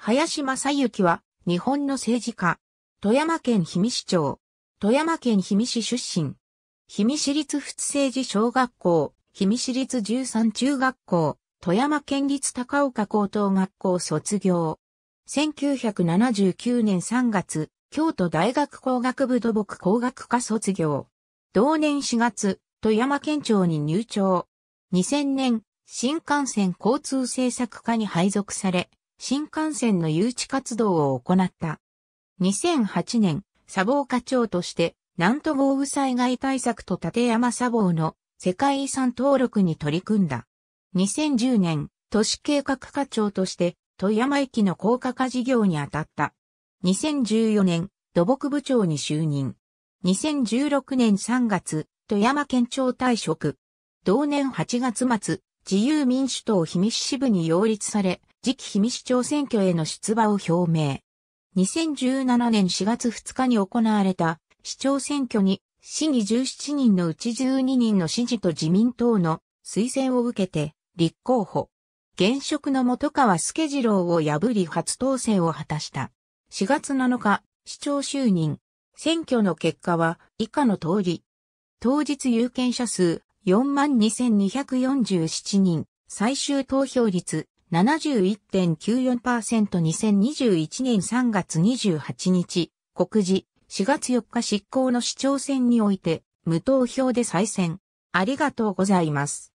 林正幸は、日本の政治家。富山県氷見市長。富山県氷見市出身。氷見市立仏政治小学校、氷見市立十三中学校、富山県立高岡高等学校卒業。1979年3月、京都大学工学部土木工学科卒業。同年4月、富山県庁に入庁。2000年、新幹線交通政策課に配属され、新幹線の誘致活動を行った。2008年、砂防課長として、南都豪雨災害対策と立山砂防の世界遺産登録に取り組んだ。2010年、都市計画課長として、富山駅の高架化事業に当たった。2014年、土木部長に就任。2016年3月、富山県庁退職。同年8月末、自由民主党氷見支部に擁立され、次期氷見市長選挙への出馬を表明。2017年4月2日に行われた市長選挙に市議17人のうち12人の支持と自民党の推薦を受けて立候補。現職の元川助次郎を破り初当選を果たした。4月7日、市長就任。選挙の結果は以下の通り。当日有権者数42,247人、最終投票率 71.94%2021 年3月28日、告示、4月4日執行の市長選において、無投票で再選。ありがとうございます。